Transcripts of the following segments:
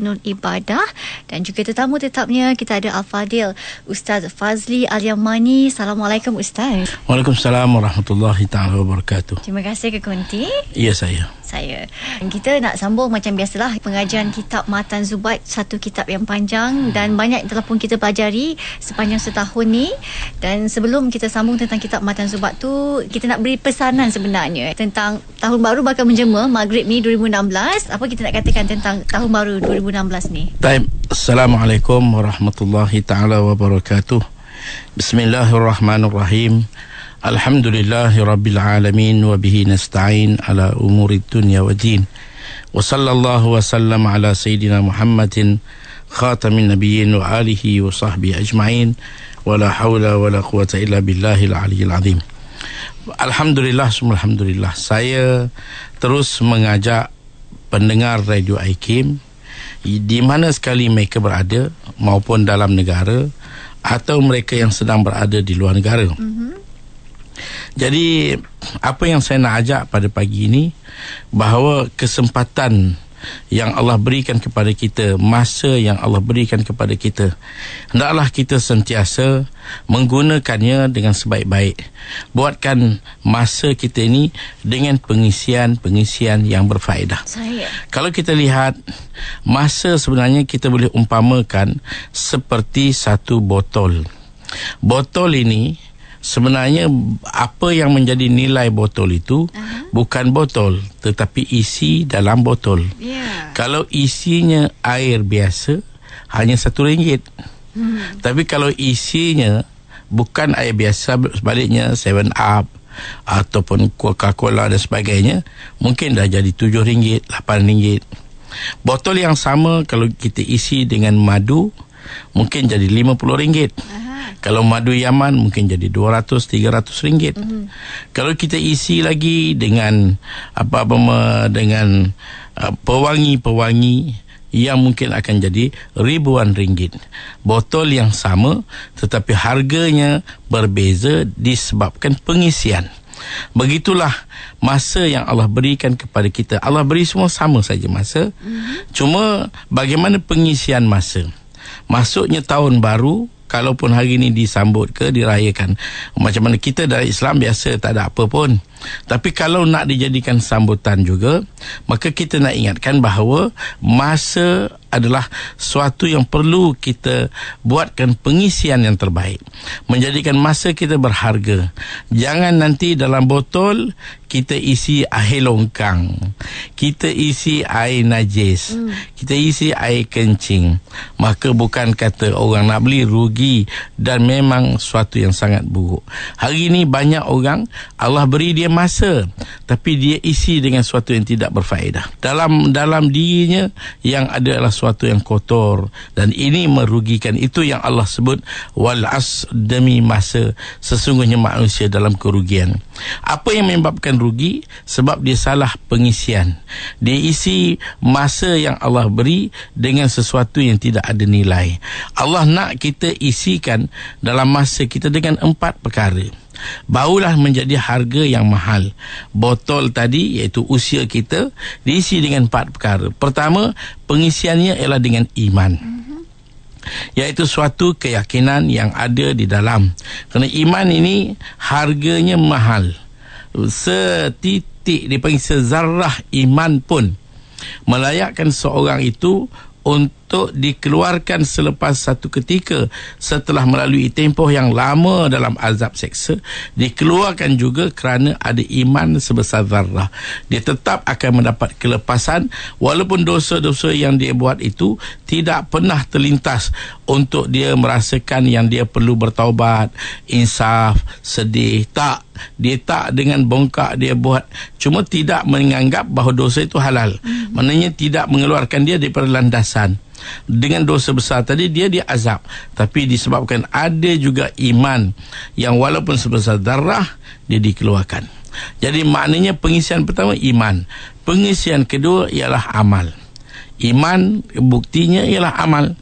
Nun ibadah dan juga tetamu tetapnya kita ada Al-Fadil Ustaz Fazli Al-Yamani Assalamualaikum Ustaz Waalaikumsalam Warahmatullahi Ta'ala Wabarakatuh Terima kasih ke Kunti Ya saya saya. Kita nak sambung macam biasalah pengajian kitab Matan Zubat, satu kitab yang panjang hmm. dan banyak telah pun kita pelajari sepanjang setahun ni. Dan sebelum kita sambung tentang kitab Matan Zubat tu, kita nak beri pesanan sebenarnya tentang tahun baru bakal menjema Maghrib ni 2016. Apa kita nak katakan tentang tahun baru 2016 ni? Time. Assalamualaikum warahmatullahi taala wabarakatuh. Bismillahirrahmanirrahim. Alhamdulillahirrabbilalamin Wabihi nasta'in ala umuri dunia wa din Wa sallallahu wa sallam ala sayyidina Muhammadin Khatamin nabiyin wa alihi wa sahbihi ajma'in Wa la hawla wa la quwata illa billahi al-aliyil azim Alhamdulillah, Alhamdulillah Saya terus mengajak pendengar Radio Aikim Di mana sekali mereka berada Maupun dalam negara Atau mereka yang sedang berada di luar negara mm-hmm. Jadi apa yang saya nak ajak pada pagi ini bahawa kesempatan yang Allah berikan kepada kita masa yang Allah berikan kepada kita hendaklah kita sentiasa menggunakannya dengan sebaik-baik buatkan masa kita ini dengan pengisian-pengisian yang berfaedah Saya. kalau kita lihat masa sebenarnya kita boleh umpamakan seperti satu botol botol ini sebenarnya apa yang menjadi nilai botol itu uh bukan botol tetapi isi dalam botol. Yeah. Kalau isinya air biasa hanya satu ringgit. Hmm. Tapi kalau isinya bukan air biasa sebaliknya Seven Up ataupun Coca-Cola dan sebagainya mungkin dah jadi tujuh ringgit, lapan ringgit. Botol yang sama kalau kita isi dengan madu mungkin jadi RM50. Aha. Kalau madu Yaman mungkin jadi 200 300 ringgit. Mm-hmm. Kalau kita isi lagi dengan apa-apa dengan uh, pewangi-pewangi yang mungkin akan jadi ribuan ringgit. Botol yang sama tetapi harganya berbeza disebabkan pengisian. Begitulah masa yang Allah berikan kepada kita. Allah beri semua sama saja masa. Mm-hmm. Cuma bagaimana pengisian masa? masuknya tahun baru kalaupun hari ini disambut ke dirayakan macam mana kita dari Islam biasa tak ada apa pun tapi kalau nak dijadikan sambutan juga maka kita nak ingatkan bahawa masa adalah suatu yang perlu kita buatkan pengisian yang terbaik. Menjadikan masa kita berharga. Jangan nanti dalam botol kita isi air longkang. Kita isi air najis. Hmm. Kita isi air kencing. Maka bukan kata orang nak beli rugi dan memang suatu yang sangat buruk. Hari ini banyak orang Allah beri dia masa tapi dia isi dengan suatu yang tidak berfaedah. Dalam dalam dirinya yang adalah sesuatu yang kotor dan ini merugikan itu yang Allah sebut wal as demi masa sesungguhnya manusia dalam kerugian apa yang menyebabkan rugi sebab dia salah pengisian dia isi masa yang Allah beri dengan sesuatu yang tidak ada nilai Allah nak kita isikan dalam masa kita dengan empat perkara barulah menjadi harga yang mahal. Botol tadi iaitu usia kita diisi dengan empat perkara. Pertama, pengisiannya ialah dengan iman. Mhm. Iaitu suatu keyakinan yang ada di dalam. Kerana iman ini harganya mahal. Setitik dipanggil sezarah iman pun melayakkan seorang itu untuk batuk dikeluarkan selepas satu ketika setelah melalui tempoh yang lama dalam azab seksa dikeluarkan juga kerana ada iman sebesar zarrah dia tetap akan mendapat kelepasan walaupun dosa-dosa yang dia buat itu tidak pernah terlintas untuk dia merasakan yang dia perlu bertaubat, insaf, sedih. Tak, dia tak dengan bongkak dia buat. Cuma tidak menganggap bahawa dosa itu halal. Mm-hmm. Maknanya tidak mengeluarkan dia daripada landasan. Dengan dosa besar tadi dia dia azab Tapi disebabkan ada juga iman Yang walaupun sebesar darah Dia dikeluarkan Jadi maknanya pengisian pertama iman Pengisian kedua ialah amal Iman buktinya ialah amal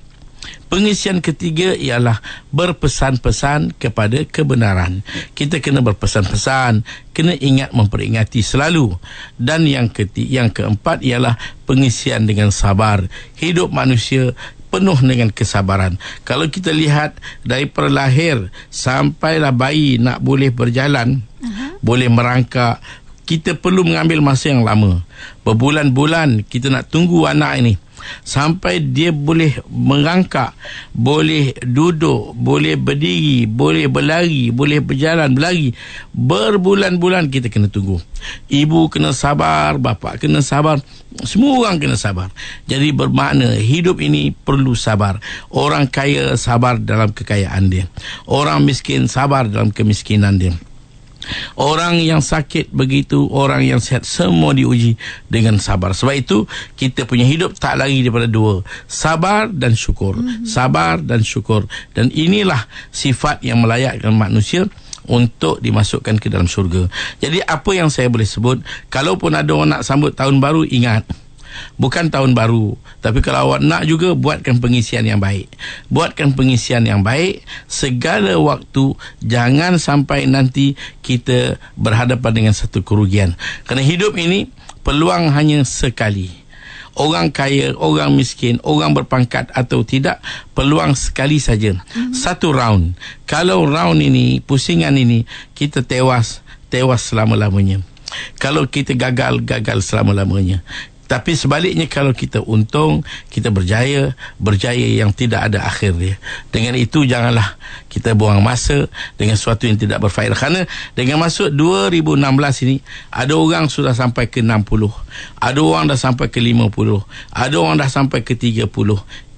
Pengisian ketiga ialah berpesan-pesan kepada kebenaran. Kita kena berpesan-pesan, kena ingat memperingati selalu. Dan yang ketiga, yang keempat ialah pengisian dengan sabar. Hidup manusia penuh dengan kesabaran. Kalau kita lihat dari perlahir sampai la bayi nak boleh berjalan, uh-huh. boleh merangkak, kita perlu mengambil masa yang lama. Berbulan-bulan kita nak tunggu anak ini sampai dia boleh merangkak, boleh duduk, boleh berdiri, boleh berlari, boleh berjalan, berlari. Berbulan-bulan kita kena tunggu. Ibu kena sabar, bapa kena sabar, semua orang kena sabar. Jadi bermakna hidup ini perlu sabar. Orang kaya sabar dalam kekayaan dia. Orang miskin sabar dalam kemiskinan dia. Orang yang sakit begitu Orang yang sihat semua diuji dengan sabar Sebab itu kita punya hidup tak lari daripada dua Sabar dan syukur mm-hmm. Sabar dan syukur Dan inilah sifat yang melayakkan manusia untuk dimasukkan ke dalam syurga. Jadi apa yang saya boleh sebut, kalaupun ada orang nak sambut tahun baru, ingat, bukan tahun baru tapi kalau awak nak juga buatkan pengisian yang baik buatkan pengisian yang baik segala waktu jangan sampai nanti kita berhadapan dengan satu kerugian kerana hidup ini peluang hanya sekali orang kaya orang miskin orang berpangkat atau tidak peluang sekali saja mhm. satu round kalau round ini pusingan ini kita tewas tewas selama-lamanya kalau kita gagal, gagal selama-lamanya. Tapi sebaliknya kalau kita untung, kita berjaya, berjaya yang tidak ada akhirnya. Dengan itu janganlah kita buang masa dengan sesuatu yang tidak berfaedah. Kerana dengan masuk 2016 ini, ada orang sudah sampai ke 60, ada orang dah sampai ke 50, ada orang dah sampai ke 30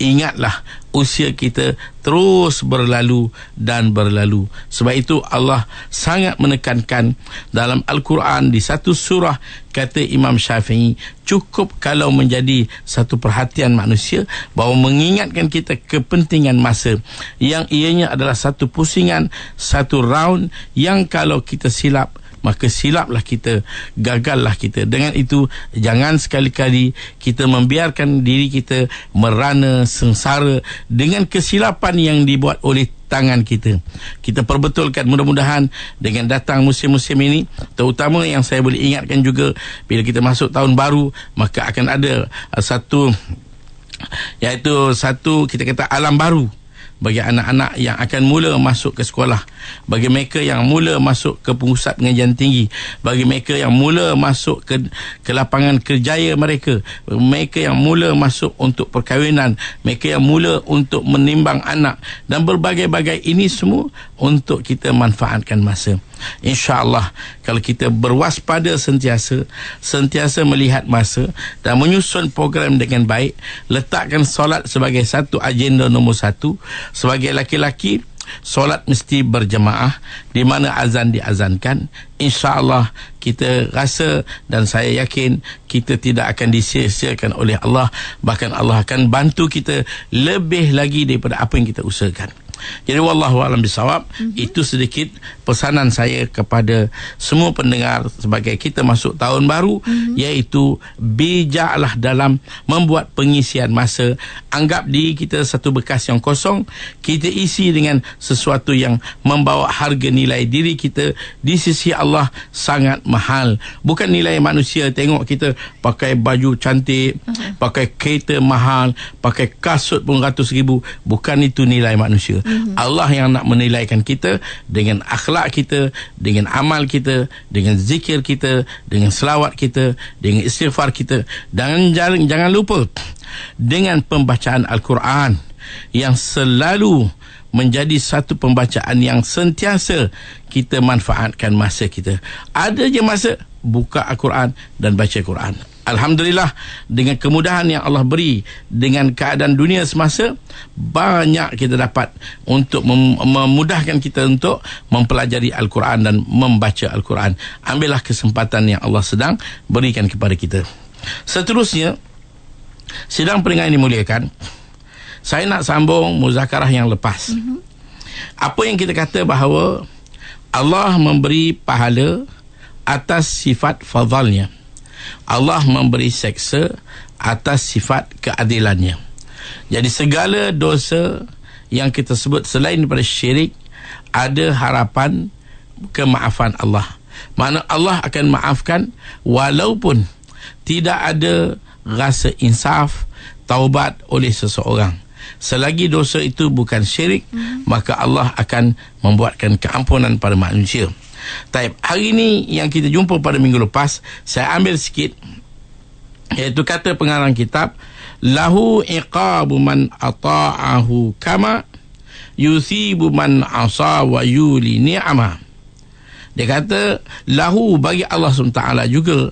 ingatlah usia kita terus berlalu dan berlalu. Sebab itu Allah sangat menekankan dalam Al-Quran di satu surah kata Imam Syafi'i cukup kalau menjadi satu perhatian manusia bahawa mengingatkan kita kepentingan masa yang ianya adalah satu pusingan, satu round yang kalau kita silap maka silaplah kita, gagallah kita. Dengan itu, jangan sekali-kali kita membiarkan diri kita merana, sengsara dengan kesilapan yang dibuat oleh tangan kita. Kita perbetulkan mudah-mudahan dengan datang musim-musim ini, terutama yang saya boleh ingatkan juga, bila kita masuk tahun baru, maka akan ada uh, satu, iaitu satu kita kata alam baru bagi anak-anak yang akan mula masuk ke sekolah, bagi mereka yang mula masuk ke pusat pengajian tinggi, bagi mereka yang mula masuk ke, ke lapangan kerjaya mereka, bagi mereka yang mula masuk untuk perkahwinan, mereka yang mula untuk menimbang anak dan berbagai-bagai ini semua untuk kita manfaatkan masa insyaAllah kalau kita berwaspada sentiasa sentiasa melihat masa dan menyusun program dengan baik letakkan solat sebagai satu agenda nombor satu sebagai laki-laki solat mesti berjemaah di mana azan diazankan insyaallah kita rasa dan saya yakin kita tidak akan disia oleh Allah bahkan Allah akan bantu kita lebih lagi daripada apa yang kita usahakan jadi wallahu alam bisawab mm-hmm. itu sedikit pesanan saya kepada semua pendengar sebagai kita masuk tahun baru mm-hmm. iaitu bijaklah dalam membuat pengisian masa anggap di kita satu bekas yang kosong kita isi dengan sesuatu yang membawa harga nilai diri kita di sisi Allah sangat mahal bukan nilai manusia tengok kita pakai baju cantik mm-hmm. pakai kereta mahal pakai kasut pun ratus ribu bukan itu nilai manusia mm hmm Allah yang nak menilaikan kita dengan akhlak kita dengan amal kita dengan zikir kita dengan selawat kita dengan istighfar kita dan jangan jangan lupa dengan pembacaan al-Quran yang selalu menjadi satu pembacaan yang sentiasa kita manfaatkan masa kita ada je masa buka al-Quran dan baca al-Quran Alhamdulillah dengan kemudahan yang Allah beri dengan keadaan dunia semasa banyak kita dapat untuk mem- memudahkan kita untuk mempelajari Al-Quran dan membaca Al-Quran. Ambillah kesempatan yang Allah sedang berikan kepada kita. Seterusnya sidang peringatan ini muliakan saya nak sambung muzakarah yang lepas. Mhm. Apa yang kita kata bahawa Allah memberi pahala atas sifat fadhalnya. nya Allah memberi seksa atas sifat keadilannya. Jadi segala dosa yang kita sebut selain daripada syirik ada harapan kemaafan Allah. Mana Allah akan maafkan walaupun tidak ada rasa insaf taubat oleh seseorang. Selagi dosa itu bukan syirik, mm-hmm. maka Allah akan membuatkan keampunan pada manusia. Taib, hari ini yang kita jumpa pada minggu lepas, saya ambil sikit iaitu kata pengarang kitab lahu iqabu man ata'ahu kama yusibu man asa wa yuli ni'ama. Dia kata lahu bagi Allah SWT juga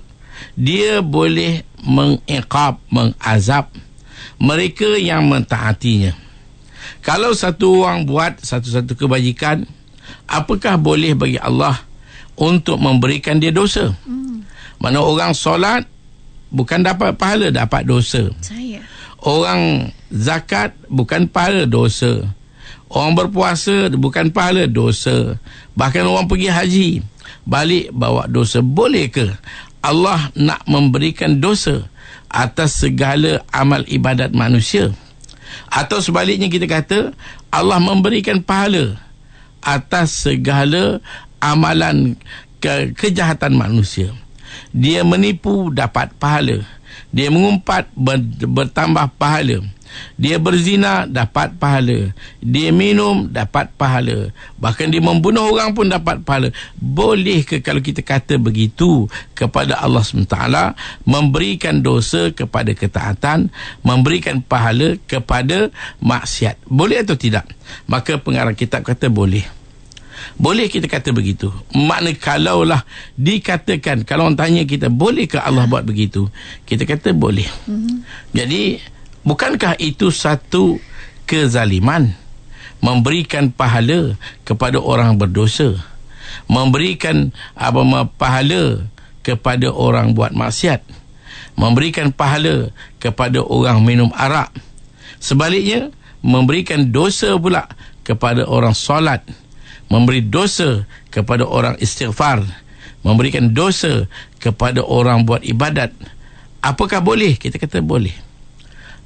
dia boleh mengiqab, mengazab mereka yang mentaatinya. Kalau satu orang buat satu-satu kebajikan, apakah boleh bagi Allah untuk memberikan dia dosa? Hmm. Mana orang solat bukan dapat pahala dapat dosa. Saya. Orang zakat bukan pahala dosa. Orang berpuasa bukan pahala dosa. Bahkan orang pergi haji balik bawa dosa boleh ke Allah nak memberikan dosa atas segala amal ibadat manusia? Atau sebaliknya kita kata Allah memberikan pahala atas segala amalan ke- kejahatan manusia. Dia menipu dapat pahala. Dia mengumpat ber- bertambah pahala. Dia berzina dapat pahala. Dia minum dapat pahala. Bahkan dia membunuh orang pun dapat pahala. Boleh ke kalau kita kata begitu kepada Allah SWT memberikan dosa kepada ketaatan, memberikan pahala kepada maksiat. Boleh atau tidak? Maka pengarang kitab kata boleh. Boleh kita kata begitu Makna kalaulah dikatakan Kalau orang tanya kita boleh ke Allah buat begitu Kita kata boleh mm-hmm. Jadi Bukankah itu satu kezaliman? Memberikan pahala kepada orang berdosa. Memberikan apa -apa, pahala kepada orang buat maksiat. Memberikan pahala kepada orang minum arak. Sebaliknya, memberikan dosa pula kepada orang solat. Memberi dosa kepada orang istighfar. Memberikan dosa kepada orang buat ibadat. Apakah boleh? Kita kata Boleh.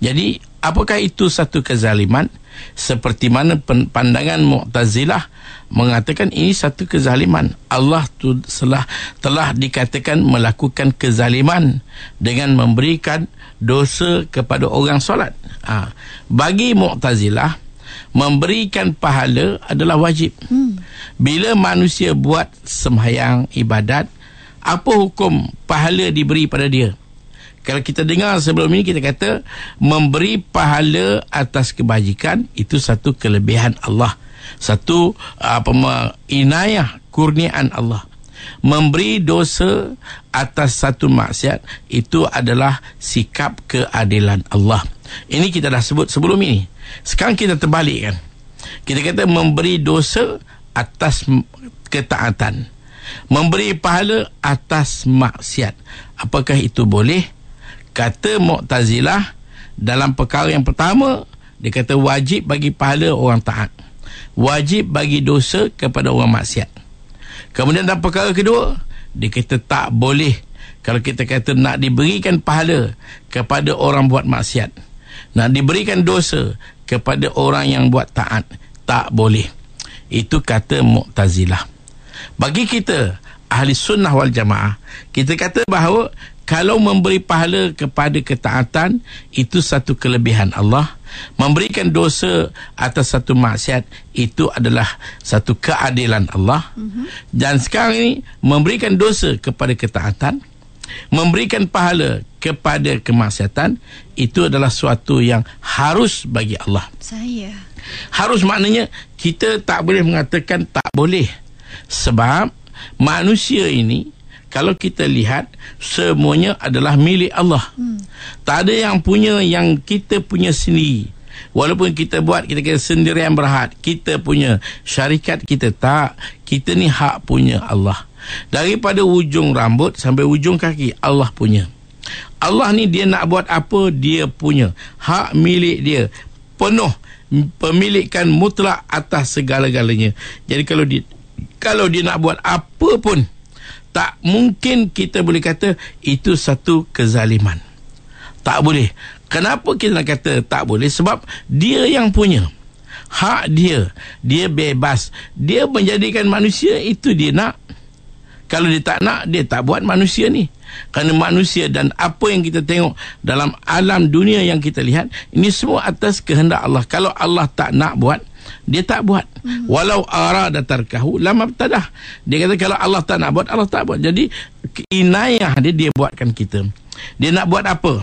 Jadi apakah itu satu kezaliman? Seperti mana pandangan Mu'tazilah mengatakan ini satu kezaliman. Allah tu telah, telah dikatakan melakukan kezaliman dengan memberikan dosa kepada orang solat. Ha. Bagi Mu'tazilah, memberikan pahala adalah wajib. Hmm. Bila manusia buat semayang ibadat, apa hukum pahala diberi pada dia? Kalau kita dengar sebelum ini kita kata memberi pahala atas kebajikan itu satu kelebihan Allah. Satu apa inayah kurniaan Allah. Memberi dosa atas satu maksiat itu adalah sikap keadilan Allah. Ini kita dah sebut sebelum ini. Sekarang kita terbalik kan. Kita kata memberi dosa atas ketaatan. Memberi pahala atas maksiat. Apakah itu boleh? kata Mu'tazilah dalam perkara yang pertama dia kata wajib bagi pahala orang taat wajib bagi dosa kepada orang maksiat kemudian dalam perkara kedua dia kata tak boleh kalau kita kata nak diberikan pahala kepada orang buat maksiat nak diberikan dosa kepada orang yang buat taat tak boleh itu kata Mu'tazilah bagi kita ahli sunnah wal jamaah kita kata bahawa kalau memberi pahala kepada ketaatan itu satu kelebihan Allah memberikan dosa atas satu maksiat itu adalah satu keadilan Allah mm-hmm. dan sekarang ini memberikan dosa kepada ketaatan memberikan pahala kepada kemaksiatan itu adalah suatu yang harus bagi Allah saya harus maknanya kita tak boleh mengatakan tak boleh sebab manusia ini kalau kita lihat semuanya adalah milik Allah. Hmm. Tak ada yang punya yang kita punya sendiri. Walaupun kita buat kita kira sendiri yang berhad, kita punya syarikat kita tak. Kita ni hak punya Allah. Daripada ujung rambut sampai ujung kaki Allah punya. Allah ni dia nak buat apa dia punya. Hak milik dia penuh pemilikan mutlak atas segala-galanya. Jadi kalau dia kalau dia nak buat apa pun tak mungkin kita boleh kata itu satu kezaliman. Tak boleh. Kenapa kita nak kata tak boleh? Sebab dia yang punya. Hak dia. Dia bebas. Dia menjadikan manusia itu dia nak. Kalau dia tak nak, dia tak buat manusia ni. Kerana manusia dan apa yang kita tengok dalam alam dunia yang kita lihat, ini semua atas kehendak Allah. Kalau Allah tak nak buat, dia tak buat mm-hmm. walau arada tarkahu lama tadah dia kata kalau Allah tak nak buat Allah tak buat jadi inayah dia dia buatkan kita dia nak buat apa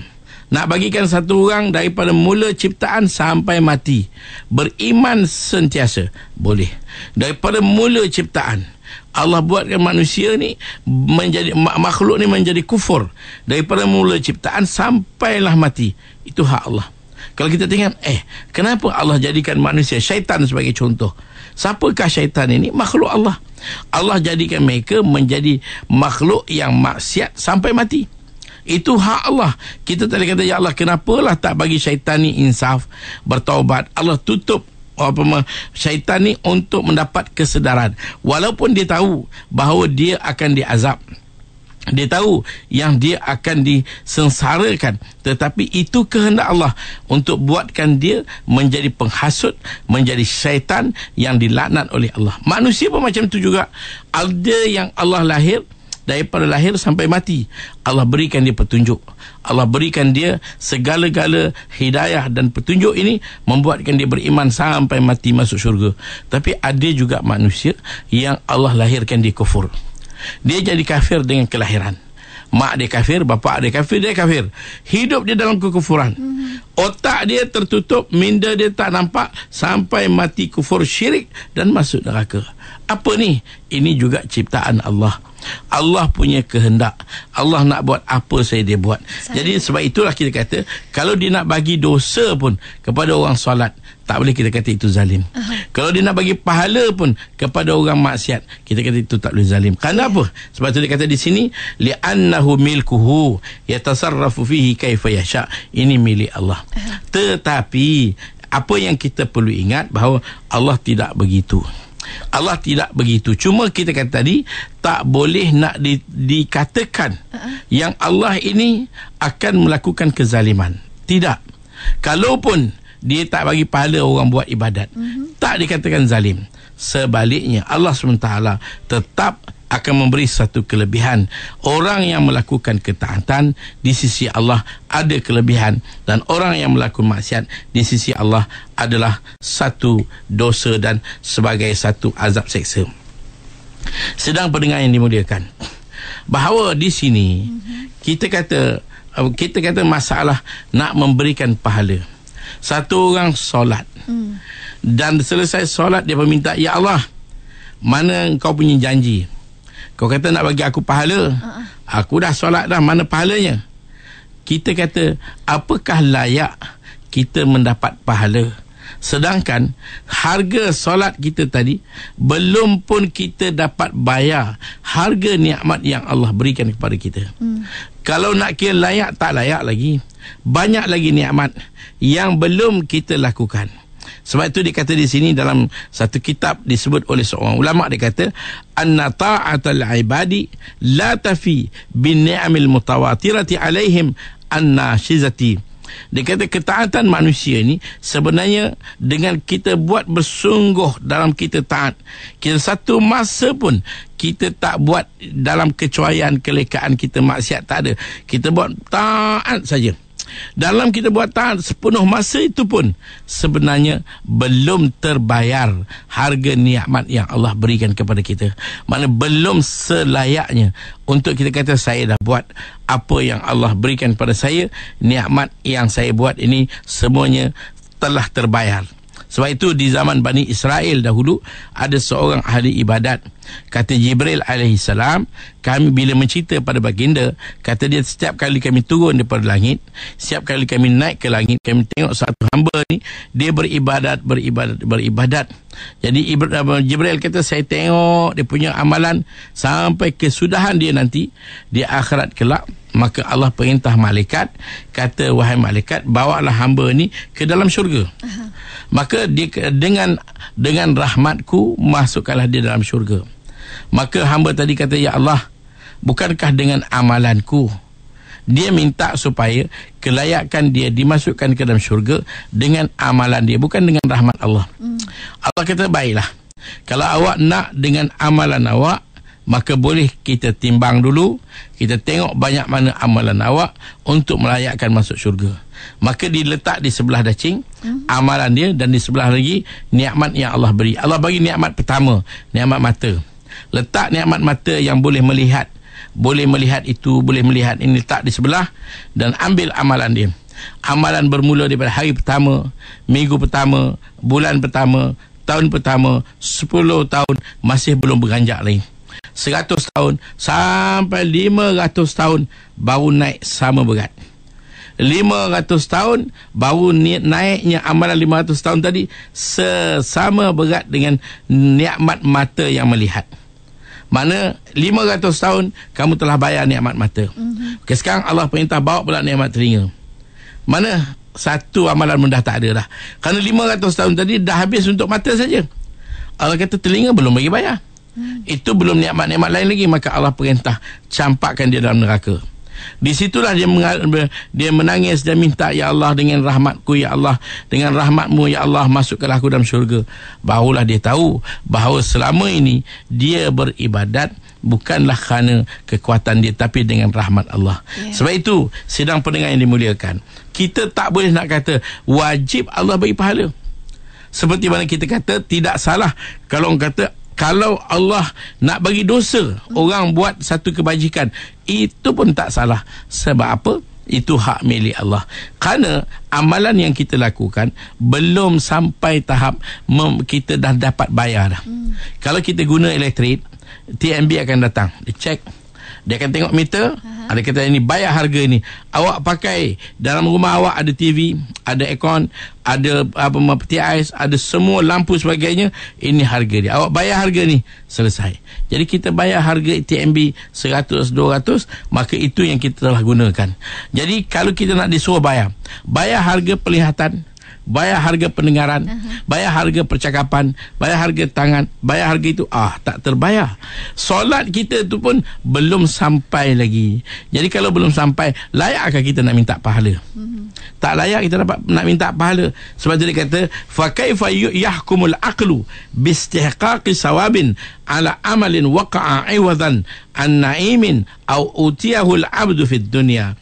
nak bagikan satu orang daripada mula ciptaan sampai mati beriman sentiasa boleh daripada mula ciptaan Allah buatkan manusia ni menjadi makhluk ni menjadi kufur daripada mula ciptaan sampailah mati itu hak Allah kalau kita tengok eh kenapa Allah jadikan manusia syaitan sebagai contoh? Siapakah syaitan ini? Makhluk Allah. Allah jadikan mereka menjadi makhluk yang maksiat sampai mati. Itu hak Allah. Kita tadi kata ya Allah lah tak bagi syaitan ni insaf, bertaubat. Allah tutup oh, apa syaitan ni untuk mendapat kesedaran walaupun dia tahu bahawa dia akan diazab dia tahu yang dia akan disengsarakan tetapi itu kehendak Allah untuk buatkan dia menjadi penghasut menjadi syaitan yang dilaknat oleh Allah manusia pun macam tu juga ada yang Allah lahir daripada lahir sampai mati Allah berikan dia petunjuk Allah berikan dia segala-gala hidayah dan petunjuk ini membuatkan dia beriman sampai mati masuk syurga tapi ada juga manusia yang Allah lahirkan dia kufur dia jadi kafir dengan kelahiran mak dia kafir bapa dia kafir dia kafir hidup dia dalam kekufuran hmm otak dia tertutup minda dia tak nampak sampai mati kufur syirik dan masuk neraka apa ni ini juga ciptaan Allah Allah punya kehendak Allah nak buat apa saya dia buat Sahih. jadi sebab itulah kita kata kalau dia nak bagi dosa pun kepada orang salat tak boleh kita kata itu zalim. uh Kalau dia nak bagi pahala pun kepada orang maksiat, kita kata itu tak boleh zalim. Kenapa? Yeah. Sebab tu dia kata di sini li'annahu milkuhu yatasarrafu fihi kaifa yasha. Ini milik Allah. uh Tetapi apa yang kita perlu ingat bahawa Allah tidak begitu. Allah tidak begitu. Cuma kita kata tadi tak boleh nak di, dikatakan uh-huh. yang Allah ini akan melakukan kezaliman. Tidak. Kalaupun dia tak bagi pahala orang buat ibadat mm-hmm. tak dikatakan zalim sebaliknya Allah SWT tetap akan memberi satu kelebihan orang yang melakukan ketaatan di sisi Allah ada kelebihan dan orang yang melakukan maksiat di sisi Allah adalah satu dosa dan sebagai satu azab seksa sedang pendengar yang dimuliakan bahawa di sini mhm. kita kata kita kata masalah nak memberikan pahala satu orang solat. Hmm. Dan selesai solat dia meminta ya Allah mana kau punya janji? Kau kata nak bagi aku pahala. Uh-uh. Aku dah solat dah mana pahalanya? Kita kata apakah layak kita mendapat pahala? Sedangkan harga solat kita tadi belum pun kita dapat bayar harga nikmat yang Allah berikan kepada kita. Hmm. Kalau nak kira layak tak layak lagi, banyak lagi nikmat yang belum kita lakukan. Sebab itu dikata di sini dalam satu kitab disebut oleh seorang ulama dia kata anna ta'atul ibadi la tafi bin ni'amil mutawatirati alaihim anna shizati. Hmm. Dia kata ketaatan manusia ni sebenarnya dengan kita buat bersungguh dalam kita taat. Kita satu masa pun kita tak buat dalam kecuaian kelekaan kita maksiat tak ada. Kita buat taat saja. Hmm dalam kita buat taat sepenuh masa itu pun sebenarnya belum terbayar harga nikmat yang Allah berikan kepada kita mana belum selayaknya untuk kita kata saya dah buat apa yang Allah berikan pada saya nikmat yang saya buat ini semuanya telah terbayar sebab itu di zaman Bani Israel dahulu ada seorang ahli ibadat. Kata Jibril alaihi kami bila mencerita pada baginda, kata dia setiap kali kami turun daripada langit, setiap kali kami naik ke langit, kami tengok satu hamba ni, dia beribadat, beribadat, beribadat. Jadi Jibril kata saya tengok dia punya amalan sampai kesudahan dia nanti dia akhirat kelak maka Allah perintah malaikat kata wahai malaikat bawalah hamba ni ke dalam syurga Aha. maka dia dengan dengan rahmatku masukkanlah dia dalam syurga maka hamba tadi kata ya Allah bukankah dengan amalanku dia minta supaya kelayakan dia dimasukkan ke dalam syurga dengan amalan dia bukan dengan rahmat Allah hmm. Allah kata baiklah kalau awak nak dengan amalan awak maka boleh kita timbang dulu kita tengok banyak mana amalan awak untuk melayakkan masuk syurga maka diletak di sebelah dacing mm-hmm. amalan dia dan di sebelah lagi nikmat yang Allah beri Allah bagi nikmat pertama nikmat mata letak nikmat mata yang boleh melihat boleh melihat itu boleh melihat ini letak di sebelah dan ambil amalan dia amalan bermula daripada hari pertama minggu pertama bulan pertama tahun pertama sepuluh tahun masih belum beranjak lagi 100 tahun sampai 500 tahun baru naik sama berat. 500 tahun baru naiknya amalan 500 tahun tadi sesama berat dengan nikmat mata yang melihat. Mana 500 tahun kamu telah bayar nikmat mata. Mm-hmm. Okey sekarang Allah perintah bawa pula nikmat telinga. Mana satu amalan pun dah tak ada dah. Kerana 500 tahun tadi dah habis untuk mata saja. Allah kata telinga belum bagi bayar. Hmm. Itu belum nikmat-nikmat lain lagi maka Allah perintah campakkan dia dalam neraka. Di situlah dia mengal, dia menangis dan minta ya Allah dengan rahmatku ya Allah dengan rahmatmu ya Allah masukkanlah aku dalam syurga. Barulah dia tahu bahawa selama ini dia beribadat bukanlah kerana kekuatan dia tapi dengan rahmat Allah. Yeah. Sebab itu sidang pendengar yang dimuliakan, kita tak boleh nak kata wajib Allah bagi pahala. Seperti mana kita kata tidak salah kalau orang kata kalau Allah nak bagi dosa hmm. orang buat satu kebajikan itu pun tak salah sebab apa itu hak milik Allah kerana amalan yang kita lakukan belum sampai tahap kita dah dapat bayar dah hmm. kalau kita guna elektrik TMB akan datang dia check dia akan tengok meter uh-huh. Ada kata ini bayar harga ini Awak pakai Dalam rumah awak ada TV Ada aircon Ada apa peti ais Ada semua lampu sebagainya Ini harga dia Awak bayar harga ni Selesai Jadi kita bayar harga TMB 100-200 Maka itu yang kita telah gunakan Jadi kalau kita nak disuruh bayar Bayar harga perlihatan bayar harga pendengaran, bayar harga percakapan, bayar harga tangan, bayar harga itu ah tak terbayar. Solat kita tu pun belum sampai lagi. Jadi kalau belum sampai, layakkah kita nak minta pahala? Mhm. Tak layak kita dapat nak minta pahala. Sebab dia kata fa kaifa yahkumul aqlu bi sawabin ala amalin waqa'a iwadan an na'imin au uti'ahul abdu fid dunya.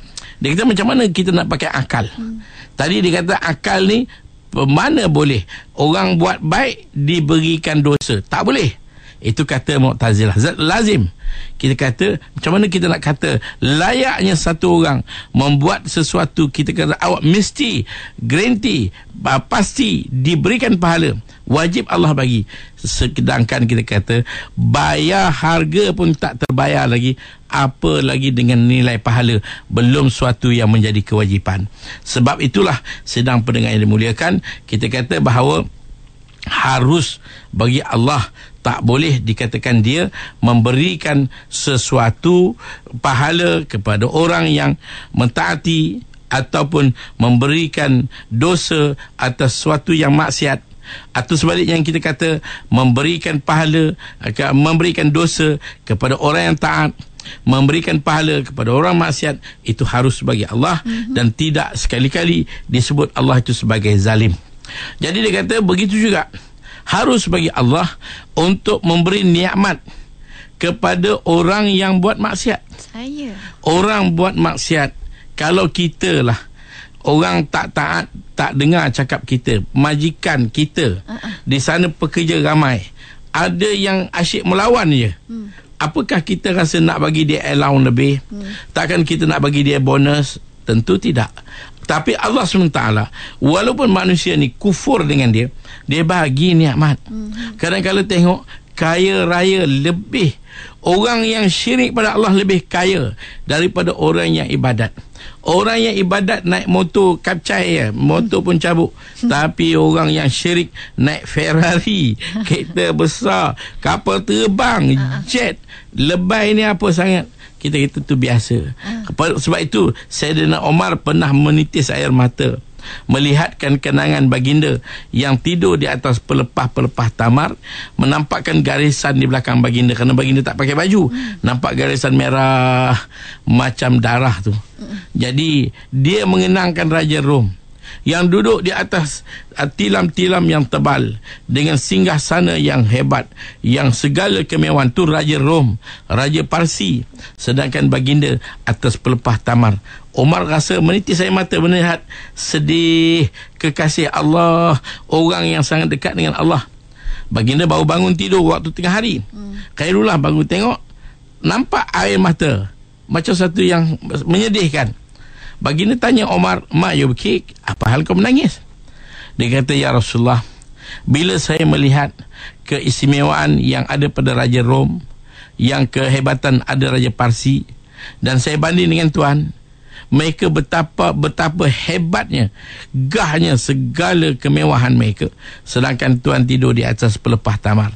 Dia kata macam mana kita nak pakai akal? Hmm. Tadi dikata akal ni mana boleh orang buat baik diberikan dosa. Tak boleh. Itu kata Muqtazilah Lazim Kita kata Macam mana kita nak kata Layaknya satu orang Membuat sesuatu Kita kata Awak mesti Granti Pasti Diberikan pahala Wajib Allah bagi Sedangkan kita kata Bayar harga pun tak terbayar lagi Apa lagi dengan nilai pahala Belum suatu yang menjadi kewajipan Sebab itulah Sedang pendengar yang dimuliakan Kita kata bahawa harus bagi Allah tak boleh dikatakan dia memberikan sesuatu pahala kepada orang yang mentaati ataupun memberikan dosa atas sesuatu yang maksiat atau sebaliknya yang kita kata memberikan pahala memberikan dosa kepada orang yang taat memberikan pahala kepada orang maksiat itu harus bagi Allah mm-hmm. dan tidak sekali-kali disebut Allah itu sebagai zalim. Jadi dia kata begitu juga harus bagi Allah untuk memberi nikmat kepada orang yang buat maksiat. Saya. Orang buat maksiat. Kalau kita lah. Orang tak taat, tak dengar cakap kita. Majikan kita. Uh-uh. Di sana pekerja ramai. Ada yang asyik melawan je. Hmm. Apakah kita rasa nak bagi dia allowance lebih? Hmm. Takkan kita nak bagi dia bonus? Tentu tidak. Tapi Allah SWT, walaupun manusia ni kufur dengan dia, hmm dia bagi nikmat. Hmm. Kadang-kadang tengok kaya raya lebih orang yang syirik pada Allah lebih kaya daripada orang yang ibadat. Orang yang ibadat naik motor kapcai ya, motor pun cabut. Tapi orang yang syirik naik Ferrari, kereta besar, kapal terbang, ha, ha. jet, lebay ni apa sangat? Kita kita tu biasa. Ha. Sebab itu Saidina Omar pernah menitis air mata melihatkan kenangan baginda yang tidur di atas pelepah-pelepah tamar menampakkan garisan di belakang baginda kerana baginda tak pakai baju hmm. nampak garisan merah macam darah tu hmm. jadi dia mengenangkan raja Rom yang duduk di atas uh, tilam-tilam yang tebal dengan singgah sana yang hebat yang segala kemewahan tu Raja Rom Raja Parsi sedangkan baginda atas pelepah tamar Omar rasa menitis saya mata melihat sedih kekasih Allah orang yang sangat dekat dengan Allah baginda baru bangun tidur waktu tengah hari hmm. Khairullah bangun tengok nampak air mata macam satu yang menyedihkan baginda tanya Omar, ma you apa hal kau menangis dia kata ya Rasulullah bila saya melihat keistimewaan yang ada pada Raja Rom yang kehebatan ada Raja Parsi dan saya banding dengan Tuhan mereka betapa betapa hebatnya gahnya segala kemewahan mereka sedangkan tuan tidur di atas pelepah tamar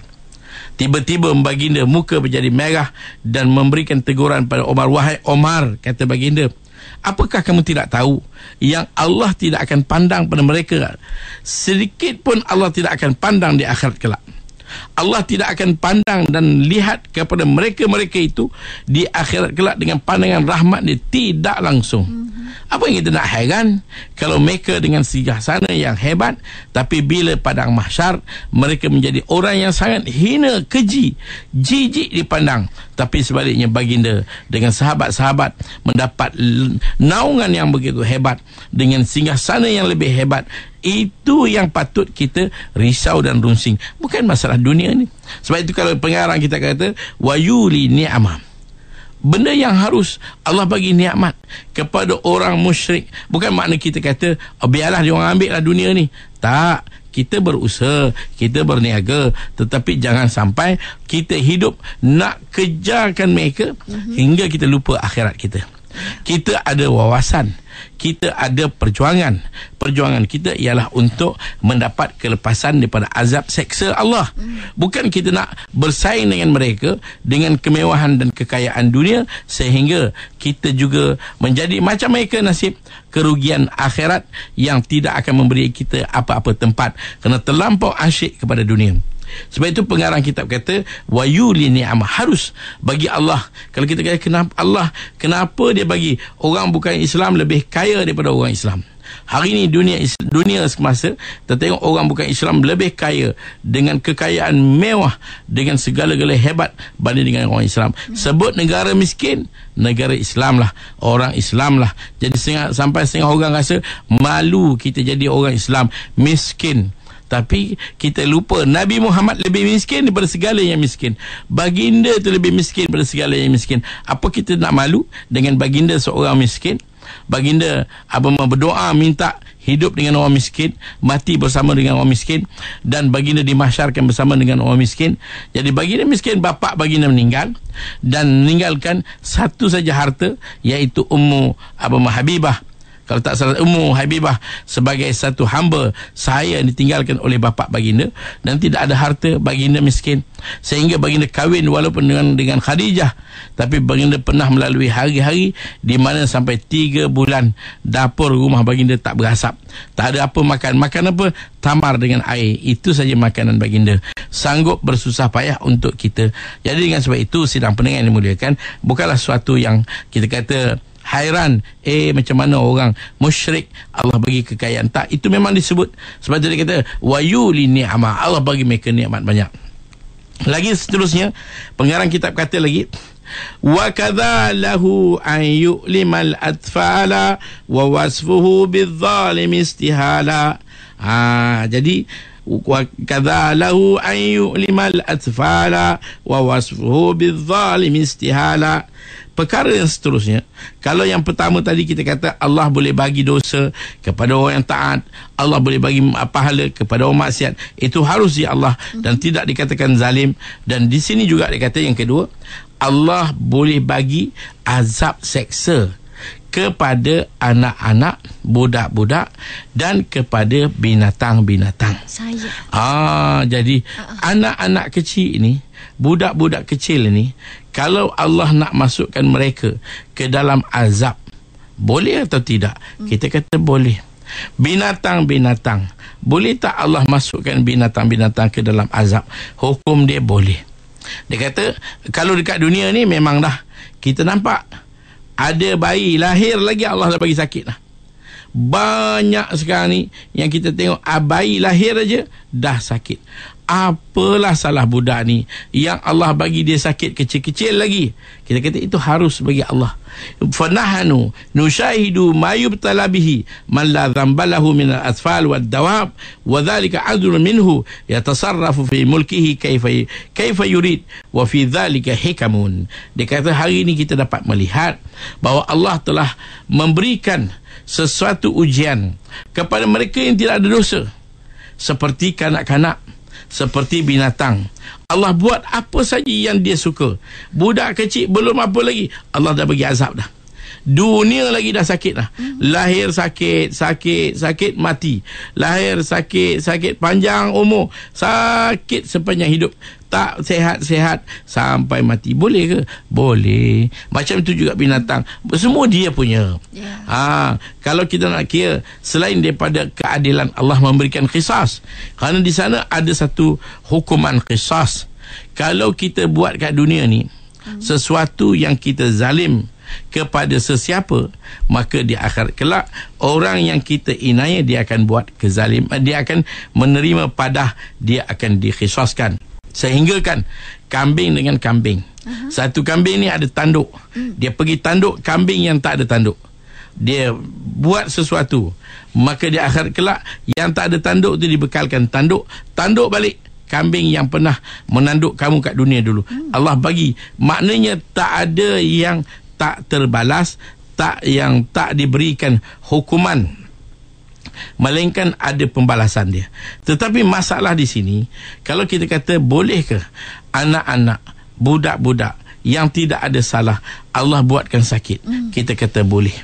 Tiba-tiba baginda muka menjadi merah dan memberikan teguran pada Omar. Wahai Omar, kata baginda, apakah kamu tidak tahu yang Allah tidak akan pandang pada mereka? Sedikit pun Allah tidak akan pandang di akhirat kelak. Allah tidak akan pandang dan lihat kepada mereka-mereka itu di akhirat kelak dengan pandangan rahmat dia tidak langsung. Mm-hmm. Apa yang kita nak hairan Kalau mereka dengan sigah sana yang hebat Tapi bila padang mahsyar Mereka menjadi orang yang sangat hina keji Jijik dipandang Tapi sebaliknya baginda Dengan sahabat-sahabat Mendapat naungan yang begitu hebat Dengan sigah sana yang lebih hebat itu yang patut kita risau dan runsing bukan masalah dunia ni sebab itu kalau pengarang kita kata wayuli ni'amah benda yang harus Allah bagi nikmat kepada orang musyrik bukan makna kita kata oh, biarlah dia orang ambil lah dunia ni tak kita berusaha kita berniaga tetapi jangan sampai kita hidup nak kejarkan mereka mm-hmm. hingga kita lupa akhirat kita kita ada wawasan kita ada perjuangan perjuangan kita ialah untuk mendapat kelepasan daripada azab seksa Allah hmm. bukan kita nak bersaing dengan mereka dengan kemewahan dan kekayaan dunia sehingga kita juga menjadi macam mereka nasib kerugian akhirat yang tidak akan memberi kita apa-apa tempat kerana terlampau asyik kepada dunia sebab itu pengarang kitab kata wayuli ni'mah harus bagi Allah. Kalau kita kata kenapa Allah kenapa dia bagi orang bukan Islam lebih kaya daripada orang Islam? Hari ini dunia dunia semasa kita tengok orang bukan Islam lebih kaya dengan kekayaan mewah dengan segala-gala hebat banding dengan orang Islam. Sebut negara miskin, negara Islam lah, orang Islam lah. Jadi sengah, sampai setengah orang rasa malu kita jadi orang Islam miskin. Tapi kita lupa Nabi Muhammad lebih miskin daripada segala yang miskin. Baginda itu lebih miskin daripada segala yang miskin. Apa kita nak malu dengan baginda seorang miskin? Baginda apa berdoa minta hidup dengan orang miskin, mati bersama dengan orang miskin dan baginda dimahsyarkan bersama dengan orang miskin. Jadi baginda miskin bapa baginda meninggal dan meninggalkan satu saja harta iaitu ummu apa Habibah kalau tak salah umur Habibah sebagai satu hamba saya yang ditinggalkan oleh bapak baginda dan tidak ada harta baginda miskin sehingga baginda kahwin walaupun dengan dengan Khadijah tapi baginda pernah melalui hari-hari di mana sampai 3 bulan dapur rumah baginda tak berasap tak ada apa makan makan apa tamar dengan air itu saja makanan baginda sanggup bersusah payah untuk kita jadi dengan sebab itu sidang pendengar yang dimuliakan bukanlah suatu yang kita kata hairan eh macam mana orang musyrik Allah bagi kekayaan tak itu memang disebut sebab tu dia kata wayu li ni'ma Allah bagi mereka nikmat banyak lagi seterusnya pengarang kitab kata lagi wa kadza lahu an yu'limal atfala wa wasfuhu bidh-dhalim istihala ha jadi wa kadza lahu an yu'limal atfala wa wasfuhu bidh-dhalim istihala ha, perkara yang seterusnya kalau yang pertama tadi kita kata Allah boleh bagi dosa kepada orang yang taat Allah boleh bagi pahala kepada orang maksiat itu harus di ya Allah dan mhm. tidak dikatakan zalim dan di sini juga dikata yang kedua Allah boleh bagi azab seksa kepada anak-anak budak-budak dan kepada binatang-binatang. Ah, jadi uh-uh. anak-anak kecil ini, budak-budak kecil ini kalau Allah nak masukkan mereka ke dalam azab boleh atau tidak hmm. kita kata boleh binatang-binatang boleh tak Allah masukkan binatang-binatang ke dalam azab hukum dia boleh dia kata kalau dekat dunia ni memang dah kita nampak ada bayi lahir lagi Allah dah bagi sakit lah. Banyak sekarang ni yang kita tengok ah, bayi lahir aja dah sakit apalah salah budak ni yang Allah bagi dia sakit kecil-kecil lagi kita kata itu harus bagi Allah fanahanu nushahidu mayub talabihi man la zambalahu min al asfal wal dawab wa dhalika adlun minhu yatasarrafu fi mulkihi kaifa kaifa yurid wa fi dhalika hikamun dia kata hari ini kita dapat melihat bahawa Allah telah memberikan sesuatu ujian kepada mereka yang tidak ada dosa seperti kanak-kanak seperti binatang. Allah buat apa saja yang dia suka. Budak kecil belum apa lagi. Allah dah bagi azab dah dunia lagi dah sakit lah. Mm-hmm. Lahir sakit, sakit, sakit, mati. Lahir sakit, sakit, panjang umur. Sakit sepanjang hidup. Tak sehat-sehat sampai mati. Boleh ke? Boleh. Macam tu juga binatang. Semua dia punya. Yeah. Ha, kalau kita nak kira, selain daripada keadilan Allah memberikan kisah, Kerana di sana ada satu hukuman kisah. Kalau kita buat kat dunia ni, mm-hmm. sesuatu yang kita zalim, kepada sesiapa maka di akhir kelak orang yang kita inaya dia akan buat kezalim eh, dia akan menerima padah dia akan dikhisaskan sehinggakan kambing dengan kambing uh-huh. satu kambing ni ada tanduk hmm. dia pergi tanduk kambing yang tak ada tanduk dia buat sesuatu maka di akhir kelak yang tak ada tanduk tu dibekalkan tanduk tanduk balik kambing yang pernah menanduk kamu kat dunia dulu hmm. Allah bagi maknanya tak ada yang tak terbalas tak yang tak diberikan hukuman melainkan ada pembalasan dia tetapi masalah di sini kalau kita kata boleh ke anak-anak budak-budak yang tidak ada salah Allah buatkan sakit hmm. kita kata boleh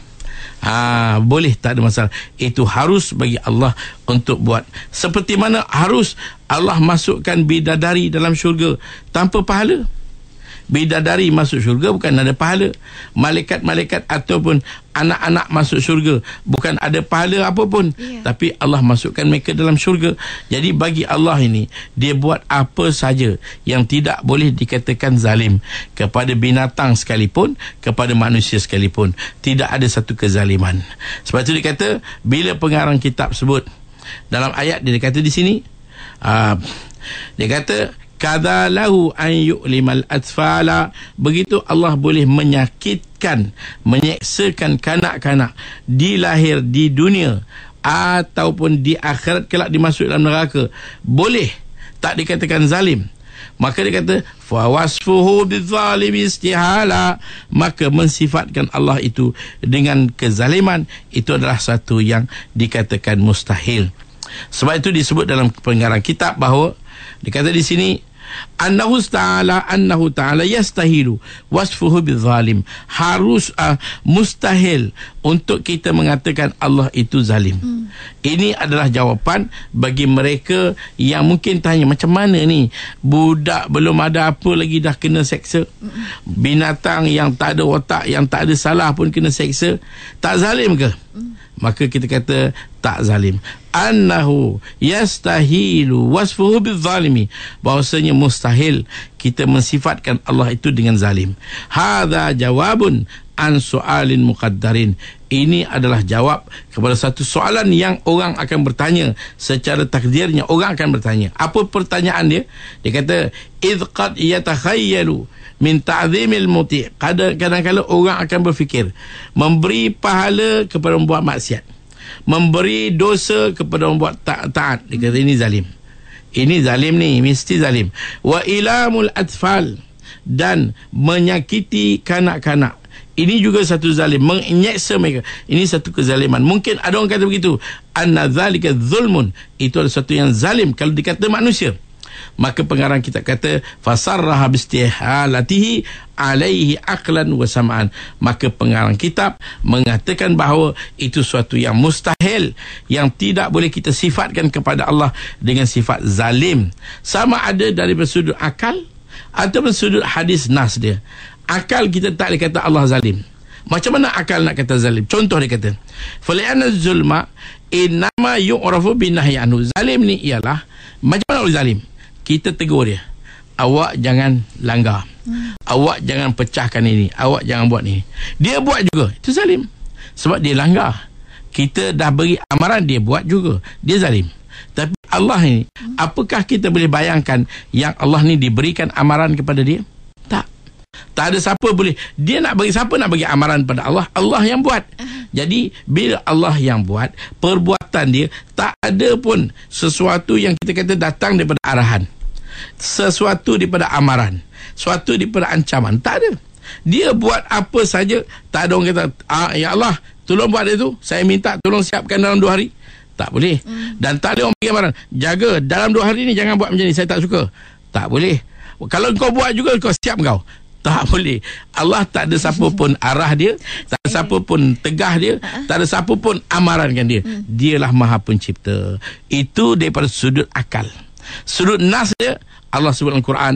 Ha, boleh tak ada masalah Itu harus bagi Allah untuk buat Seperti mana harus Allah masukkan bidadari dalam syurga Tanpa pahala bidadari masuk syurga bukan ada pahala malaikat-malaikat ataupun anak-anak masuk syurga bukan ada pahala apa pun yeah. tapi Allah masukkan mereka dalam syurga jadi bagi Allah ini dia buat apa saja yang tidak boleh dikatakan zalim kepada binatang sekalipun kepada manusia sekalipun tidak ada satu kezaliman sebab itu dia kata bila pengarang kitab sebut dalam ayat dia kata di sini uh, dia kata kada lahu an yu'limal atfala begitu Allah boleh menyakitkan menyeksakan kanak-kanak dilahir di dunia ataupun di akhirat kelak dimasuk dalam neraka boleh tak dikatakan zalim maka dia kata fawasfuhu bizalim istihala maka mensifatkan Allah itu dengan kezaliman itu adalah satu yang dikatakan mustahil sebab itu disebut dalam pengarang kitab bahawa dikata di sini Anahu ta'ala Anahu ta'ala yastahilu wasfuhu zalim harus uh, mustahil untuk kita mengatakan Allah itu zalim hmm. ini adalah jawapan bagi mereka yang mungkin tanya macam mana ni budak belum ada apa lagi dah kena seksa hmm. binatang yang tak ada otak yang tak ada salah pun kena seksa tak zalim ke hmm maka kita kata tak zalim annahu yastahilu wasfuhu bizzalimi bahwasanya mustahil kita mensifatkan Allah itu dengan zalim hadza jawabun an sualin muqaddarin ini adalah jawab kepada satu soalan yang orang akan bertanya secara takdirnya orang akan bertanya apa pertanyaan dia dia kata idh qad yatakhayyalu min ta'zimil muti kadang-kadang orang akan berfikir memberi pahala kepada membuat maksiat memberi dosa kepada membuat ta- taat dia kata ini zalim ini zalim ni mesti zalim wa ilamul atfal dan menyakiti kanak-kanak ini juga satu zalim menyeksa mereka ini satu kezaliman mungkin ada orang kata begitu anna zalika zulmun itu adalah satu yang zalim kalau dikata manusia maka pengarang kitab kata fasarraha bistihalatihi alaihi aqlan wa sam'an maka pengarang kitab mengatakan bahawa itu suatu yang mustahil yang tidak boleh kita sifatkan kepada Allah dengan sifat zalim sama ada dari sudut akal atau sudut hadis nas dia akal kita tak boleh kata Allah zalim macam mana akal nak kata zalim contoh dia kata falana zulma inna ma yu'rafu bin nahyanu zalim ni ialah macam mana zalim kita tegur dia. Awak jangan langgar. Hmm. Awak jangan pecahkan ini. Awak jangan buat ni. Dia buat juga. Itu zalim. Sebab dia langgar. Kita dah beri amaran dia buat juga. Dia zalim. Tapi Allah ni, hmm. apakah kita boleh bayangkan yang Allah ni diberikan amaran kepada dia? Tak. Tak ada siapa boleh. Dia nak bagi siapa nak bagi amaran pada Allah? Allah yang buat. Uh-huh. Jadi bila Allah yang buat, perbuatan dia tak ada pun sesuatu yang kita kata datang daripada arahan sesuatu daripada amaran sesuatu daripada ancaman tak ada dia buat apa saja tak ada orang kata ah, ya Allah tolong buat itu saya minta tolong siapkan dalam dua hari tak boleh hmm. dan tak ada orang bagi amaran jaga dalam dua hari ni jangan buat macam ni saya tak suka tak boleh kalau kau buat juga kau siap kau tak boleh Allah tak ada siapa pun arah dia Tak ada siapa hmm. pun tegah dia Tak ada siapa pun amarankan dia hmm. Dialah maha pencipta Itu daripada sudut akal sudut nas dia Allah sebut dalam Quran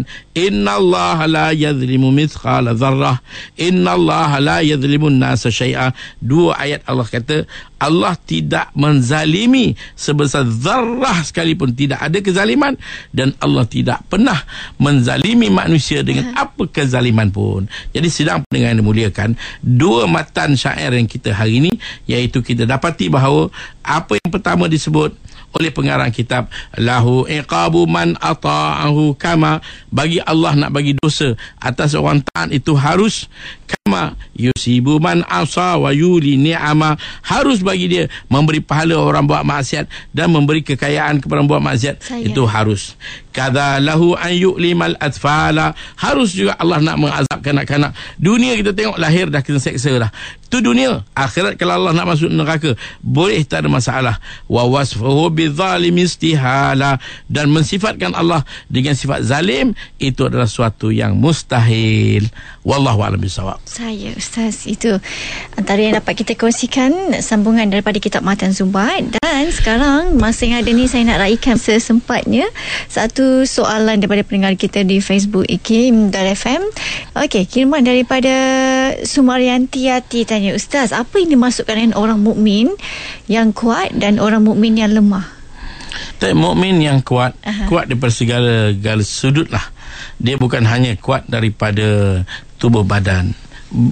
Allah la yadhlimu mithqala dharrah Allah la yadhlimu nasa syai'a dua ayat Allah kata Allah tidak menzalimi sebesar zarrah sekalipun tidak ada kezaliman dan Allah tidak pernah menzalimi manusia dengan apa kezaliman pun jadi sedang pendengar yang dimuliakan dua matan syair yang kita hari ini iaitu kita dapati bahawa apa yang pertama disebut oleh pengarang kitab lahu iqabu man ata'ahu kama bagi Allah nak bagi dosa atas orang taat itu harus kama yusibu man asa wa yuli ni'ama harus bagi dia memberi pahala orang buat maksiat dan memberi kekayaan kepada orang buat maksiat Saya. itu harus kada lahu an yu'limal atfala harus juga Allah nak mengazab kanak-kanak dunia kita tengok lahir dah kena seksa dah tu dunia akhirat kalau Allah nak masuk neraka boleh tak ada masalah wa wasfuhu li zalim istihala dan mensifatkan Allah dengan sifat zalim itu adalah suatu yang mustahil wallahu a'lam bisawab saya ustaz itu antara yang dapat kita kongsikan sambungan daripada kitab matan zumbat dan sekarang masa yang ada ni saya nak raikan sesempatnya satu soalan daripada pendengar kita di Facebook Ikim dan FM okey kiriman daripada Sumarianti Yati tanya ustaz apa yang dimaksudkan dengan orang mukmin yang kuat dan orang mukmin yang lemah kita mukmin yang kuat uh-huh. kuat daripada segala segala sudut lah dia bukan hanya kuat daripada tubuh badan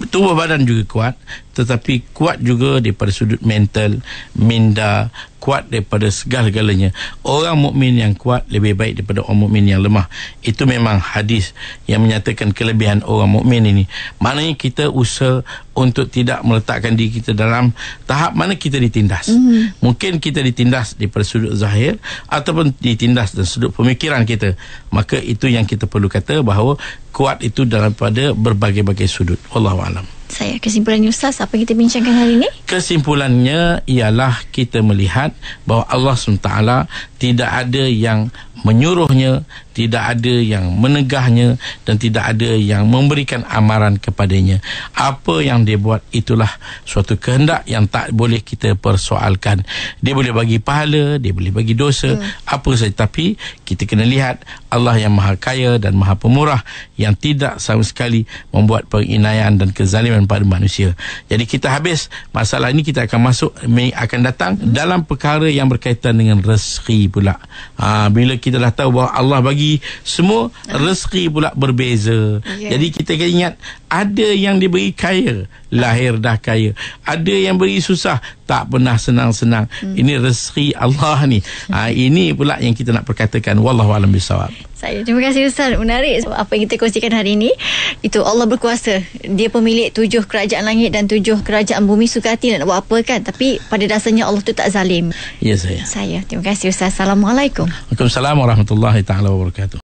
tubuh badan juga kuat tetapi kuat juga daripada sudut mental, minda, kuat daripada segala-galanya. Orang mukmin yang kuat lebih baik daripada orang mukmin yang lemah. Itu memang hadis yang menyatakan kelebihan orang mukmin ini. Maknanya kita usaha untuk tidak meletakkan diri kita dalam tahap mana kita ditindas. Mm. Mungkin kita ditindas daripada sudut zahir ataupun ditindas dari sudut pemikiran kita. Maka itu yang kita perlu kata bahawa kuat itu daripada berbagai-bagai sudut. Wallahu a'lam saya kesimpulannya ustaz apa kita bincangkan hari ini kesimpulannya ialah kita melihat bahawa Allah SWT tidak ada yang menyuruhnya, tidak ada yang menegahnya dan tidak ada yang memberikan amaran kepadanya. Apa yang dia buat itulah suatu kehendak yang tak boleh kita persoalkan. Dia boleh bagi pahala, dia boleh bagi dosa, hmm. apa saja tapi kita kena lihat Allah yang Maha Kaya dan Maha Pemurah yang tidak sama sekali membuat penginayaan dan kezaliman pada manusia. Jadi kita habis masalah ini kita akan masuk Mei akan datang hmm. dalam perkara yang berkaitan dengan rezeki pula. Ha, bila kita dah tahu bahawa Allah bagi semua rezeki pula berbeza. Yeah. Jadi kita kena ingat ada yang diberi kaya lahir dah kaya. Ada yang beri susah tak pernah senang-senang. Hmm. Ini rezeki Allah ni. Ha, ini pula yang kita nak perkatakan wallahu alam bisawab. Saya terima kasih Ustaz. Menarik apa yang kita kongsikan hari ini. Itu Allah berkuasa. Dia pemilik tujuh kerajaan langit dan tujuh kerajaan bumi sukati nak buat apa kan? Tapi pada dasarnya Allah tu tak zalim. Ya saya. Saya terima kasih Ustaz. Assalamualaikum. Waalaikumsalam warahmatullahi taala wabarakatuh.